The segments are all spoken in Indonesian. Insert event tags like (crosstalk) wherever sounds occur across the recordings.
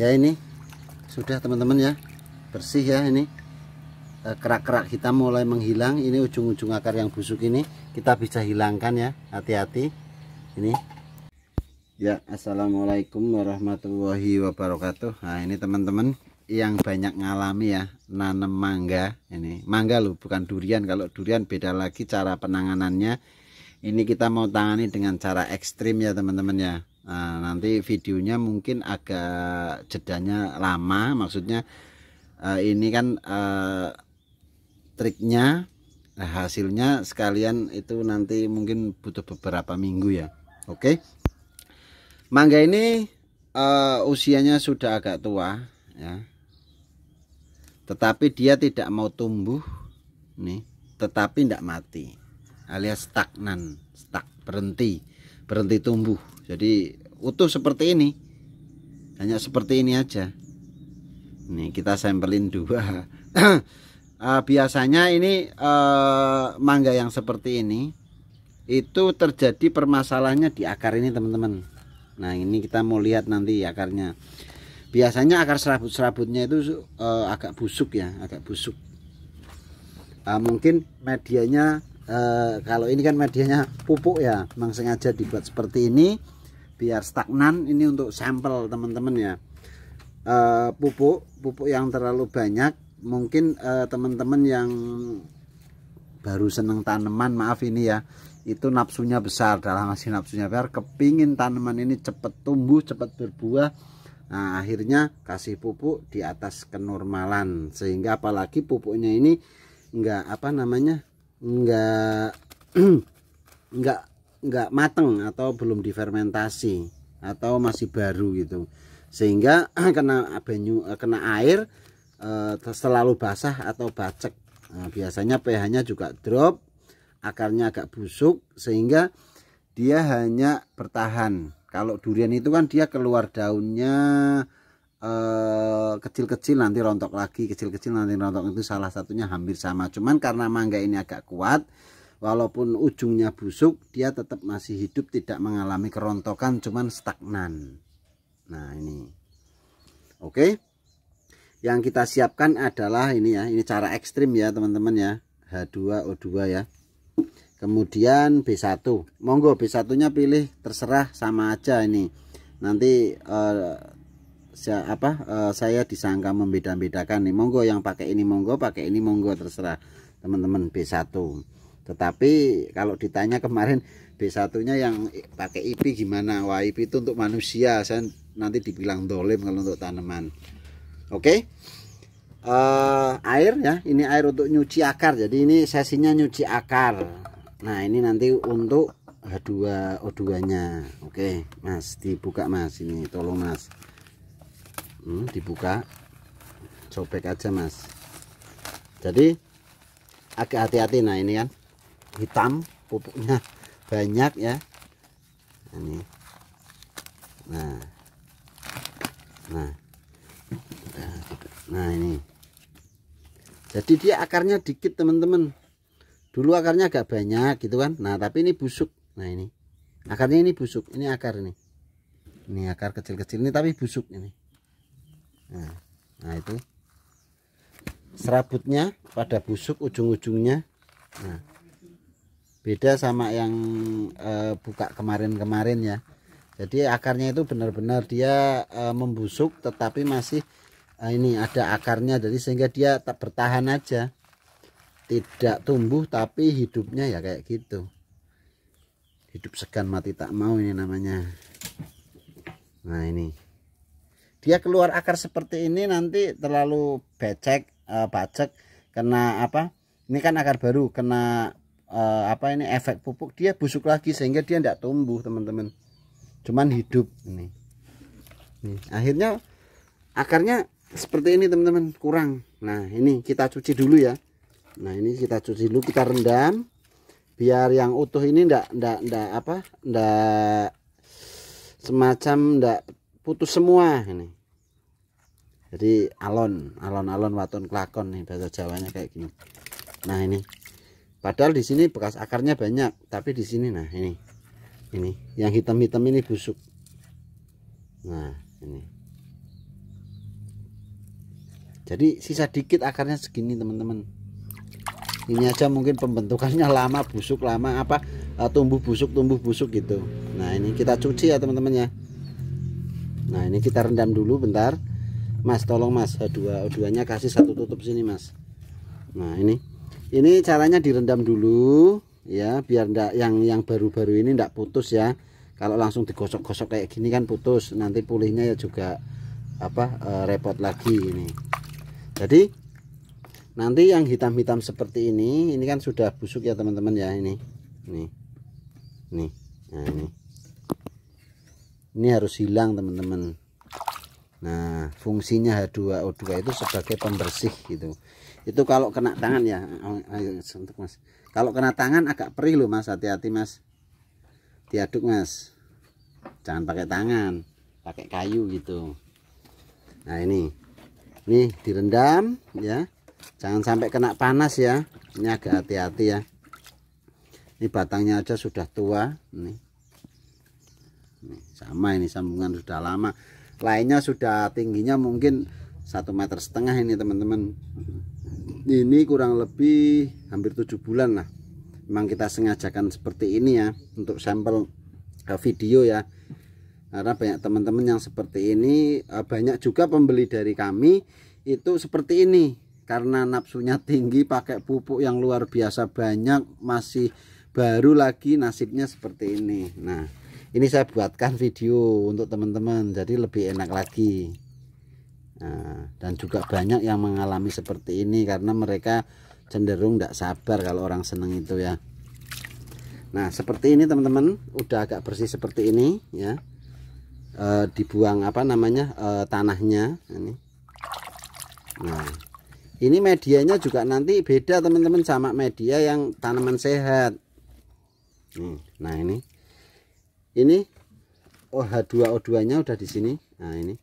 ya ini sudah teman-teman ya bersih ya ini eh, kerak-kerak kita mulai menghilang ini ujung-ujung akar yang busuk ini kita bisa hilangkan ya hati-hati ini ya assalamualaikum warahmatullahi wabarakatuh nah ini teman-teman yang banyak ngalami ya nanam mangga ini mangga loh bukan durian kalau durian beda lagi cara penanganannya ini kita mau tangani dengan cara ekstrim ya teman-teman ya Nah, nanti videonya mungkin agak jedanya lama, maksudnya uh, ini kan uh, triknya eh, hasilnya sekalian itu nanti mungkin butuh beberapa minggu ya. Oke. Okay? Mangga ini uh, usianya sudah agak tua ya. Tetapi dia tidak mau tumbuh nih, tetapi tidak mati alias stagnan, stuck, berhenti berhenti tumbuh jadi utuh seperti ini hanya seperti ini aja nih kita sampelin dua uh, (clears throat) biasanya ini uh, mangga yang seperti ini itu terjadi permasalahannya di akar ini teman-teman nah ini kita mau lihat nanti akarnya biasanya akar serabut-serabutnya itu uh, agak busuk ya agak busuk uh, mungkin medianya uh, kalau ini kan medianya pupuk ya memang sengaja dibuat seperti ini biar stagnan ini untuk sampel teman-teman ya e, pupuk pupuk yang terlalu banyak mungkin eh, teman-teman yang baru seneng tanaman maaf ini ya itu nafsunya besar dalam masih nafsunya besar kepingin tanaman ini cepet tumbuh cepet berbuah nah akhirnya kasih pupuk di atas kenormalan sehingga apalagi pupuknya ini enggak apa namanya enggak enggak (clears throat) nggak mateng atau belum difermentasi atau masih baru gitu sehingga (clears throat) kena banyu eh, kena air eh, selalu basah atau bacek nah, biasanya pH-nya juga drop akarnya agak busuk sehingga dia hanya bertahan kalau durian itu kan dia keluar daunnya eh, kecil-kecil nanti rontok lagi kecil-kecil nanti rontok itu salah satunya hampir sama cuman karena mangga ini agak kuat walaupun ujungnya busuk dia tetap masih hidup tidak mengalami kerontokan cuman stagnan nah ini oke yang kita siapkan adalah ini ya ini cara ekstrim ya teman-teman ya H2O2 ya kemudian B1 monggo B1 nya pilih terserah sama aja ini nanti eh, saya apa eh, saya disangka membeda-bedakan nih monggo yang pakai ini monggo pakai ini monggo terserah teman-teman B1 tetapi kalau ditanya kemarin B1-nya yang pakai IP gimana? Wah, IP itu untuk manusia. Saya nanti dibilang dolim kalau untuk tanaman. Oke. Okay? Uh, eh, air ya. Ini air untuk nyuci akar. Jadi ini sesinya nyuci akar. Nah, ini nanti untuk H2O2-nya. Oke, okay, Mas, dibuka Mas ini. Tolong Mas. Hmm, dibuka. Sobek aja, Mas. Jadi agak hati-hati nah ini kan hitam pupuknya banyak ya ini nah nah nah ini jadi dia akarnya dikit teman-teman dulu akarnya agak banyak gitu kan nah tapi ini busuk nah ini akarnya ini busuk ini akar ini ini akar kecil-kecil ini tapi busuk ini nah, nah itu serabutnya pada busuk ujung-ujungnya nah beda sama yang e, buka kemarin-kemarin ya jadi akarnya itu benar-benar dia e, membusuk tetapi masih e, ini ada akarnya jadi sehingga dia tak bertahan aja tidak tumbuh tapi hidupnya ya kayak gitu hidup segan mati tak mau ini namanya nah ini dia keluar akar seperti ini nanti terlalu becek e, bacek kena apa ini kan akar baru kena uh, apa ini efek pupuk dia busuk lagi sehingga dia tidak tumbuh teman-teman cuman hidup ini nih, akhirnya akarnya seperti ini teman-teman kurang nah ini kita cuci dulu ya nah ini kita cuci dulu kita rendam biar yang utuh ini ndak ndak ndak apa ndak semacam ndak putus semua ini jadi alon alon-alon waton klakon nih bahasa Jawanya kayak gini nah ini Padahal di sini bekas akarnya banyak, tapi di sini nah ini. Ini yang hitam-hitam ini busuk. Nah, ini. Jadi sisa dikit akarnya segini, teman-teman. Ini aja mungkin pembentukannya (laughs) lama busuk, lama apa eh, tumbuh busuk, tumbuh busuk gitu. Nah, ini kita cuci ya, teman-teman ya. Nah, ini kita rendam dulu bentar. Mas, tolong Mas, dua duanya kasih satu tutup sini, Mas. Nah, ini ini caranya direndam dulu ya biar ndak yang yang baru-baru ini ndak putus ya kalau langsung digosok-gosok kayak gini kan putus nanti pulihnya ya juga apa e, repot lagi ini jadi nanti yang hitam-hitam seperti ini ini kan sudah busuk ya teman-teman ya ini nih nih nah ini ini harus hilang teman-teman nah fungsinya H2O2 itu sebagai pembersih gitu itu kalau kena tangan ya oh, ayo untuk mas kalau kena tangan agak perih loh mas hati-hati mas diaduk mas jangan pakai tangan pakai kayu gitu nah ini ini direndam ya jangan sampai kena panas ya ini agak hati-hati ya ini batangnya aja sudah tua ini, Nih, sama ini sambungan sudah lama lainnya sudah tingginya mungkin satu meter setengah ini teman-teman ini kurang lebih hampir tujuh bulan lah memang kita sengajakan seperti ini ya untuk sampel eh, video ya karena banyak teman-teman yang seperti ini eh, banyak juga pembeli dari kami itu seperti ini karena nafsunya tinggi pakai pupuk yang luar biasa banyak masih baru lagi nasibnya seperti ini nah ini saya buatkan video untuk teman-teman jadi lebih enak lagi Nah, dan juga banyak yang mengalami seperti ini karena mereka cenderung tidak sabar kalau orang seneng itu ya. Nah seperti ini teman-teman, udah agak bersih seperti ini ya. E, dibuang apa namanya e, tanahnya ini. Nah ini medianya juga nanti beda teman-teman sama media yang tanaman sehat. Hmm, nah ini, ini OH2O2 nya udah di sini. Nah ini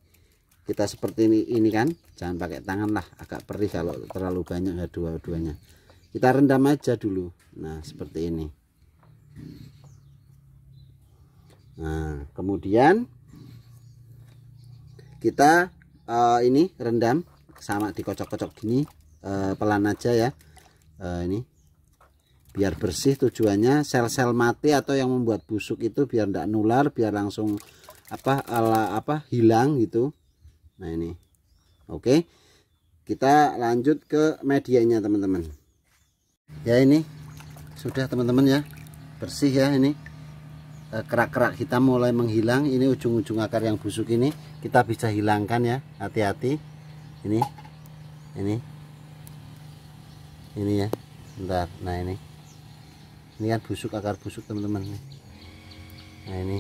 kita seperti ini ini kan jangan pakai tangan lah agak perih kalau terlalu banyak ya dua-duanya kita rendam aja dulu nah seperti ini nah kemudian kita uh, ini rendam sama dikocok-kocok gini uh, pelan aja ya uh, ini biar bersih tujuannya sel-sel mati atau yang membuat busuk itu biar tidak nular biar langsung apa ala apa hilang gitu nah ini oke kita lanjut ke medianya teman-teman ya ini sudah teman-teman ya bersih ya ini eh, kerak-kerak hitam mulai menghilang ini ujung-ujung akar yang busuk ini kita bisa hilangkan ya hati-hati ini ini ini ya bentar nah ini ini kan busuk akar busuk teman-teman nah ini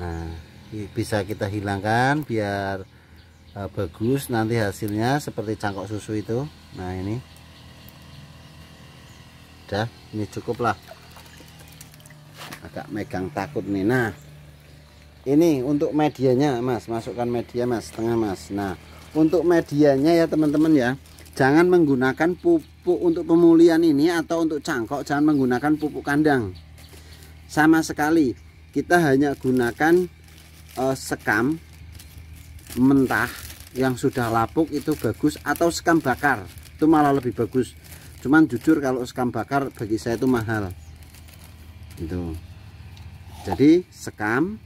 nah bisa kita hilangkan biar uh, bagus nanti hasilnya seperti cangkok susu itu nah ini udah ini cukup lah agak megang takut nih nah ini untuk medianya mas masukkan media mas setengah mas nah untuk medianya ya teman-teman ya jangan menggunakan pupuk untuk pemulihan ini atau untuk cangkok jangan menggunakan pupuk kandang sama sekali kita hanya gunakan uh, sekam mentah yang sudah lapuk itu bagus atau sekam bakar itu malah lebih bagus cuman jujur kalau sekam bakar bagi saya itu mahal itu jadi sekam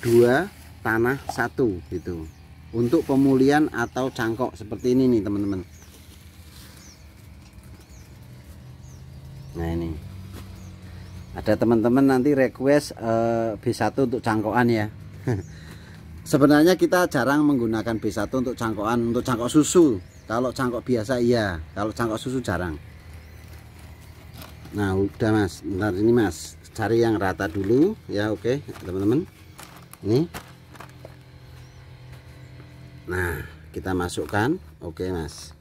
dua tanah satu gitu untuk pemulihan atau cangkok seperti ini nih teman-teman nah ini ada teman-teman nanti request uh, eh, B1 untuk cangkokan ya (laughs) Sebenarnya kita jarang menggunakan B1 untuk cangkokan untuk cangkok susu. Kalau cangkok biasa iya, kalau cangkok susu jarang. Nah, udah Mas. Bentar ini Mas, cari yang rata dulu ya, oke, okay, teman-teman. Ini. Nah, kita masukkan. Oke, okay, Mas.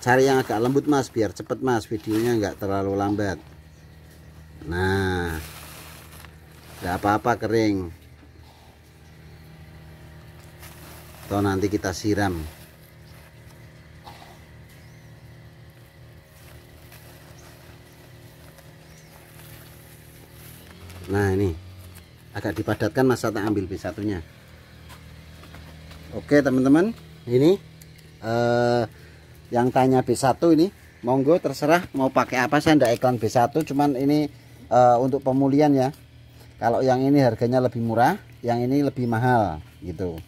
Cari yang agak lembut, Mas, biar cepet Mas, videonya nggak terlalu lambat. Nah, tidak apa-apa kering atau nanti kita siram nah ini agak dipadatkan masa tak ambil B1-nya oke teman-teman ini eh, yang tanya B1 ini monggo terserah mau pakai apa saya ndak iklan B1 cuman ini eh, untuk pemulihan ya kalau yang ini harganya lebih murah yang ini lebih mahal gitu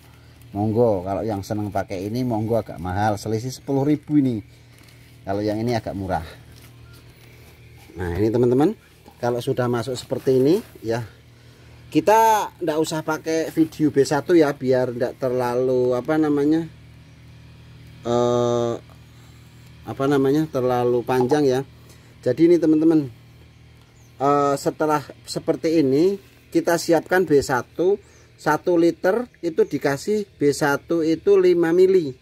monggo kalau yang seneng pakai ini monggo agak mahal selisih 10.000 ini kalau yang ini agak murah nah ini teman-teman kalau sudah masuk seperti ini ya kita ndak usah pakai video B1 ya biar ndak terlalu apa namanya eh apa namanya terlalu panjang ya jadi ini teman-teman Eh, setelah seperti ini kita siapkan B1 1 liter itu dikasih B1 itu 5 mili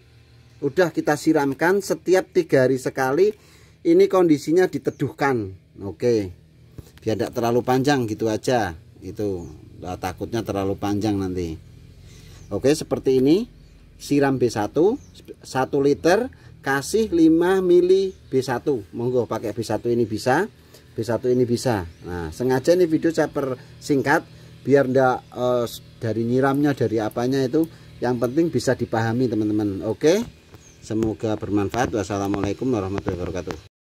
udah kita siramkan setiap tiga hari sekali ini kondisinya diteduhkan oke biar tidak terlalu panjang gitu aja itu nah, takutnya terlalu panjang nanti oke seperti ini siram B1 1 liter kasih 5 mili B1 monggo pakai B1 ini bisa satu ini bisa nah sengaja ini video saya persingkat biar ndak uh, dari nyiramnya dari apanya itu yang penting bisa dipahami teman-teman oke semoga bermanfaat wassalamualaikum warahmatullahi wabarakatuh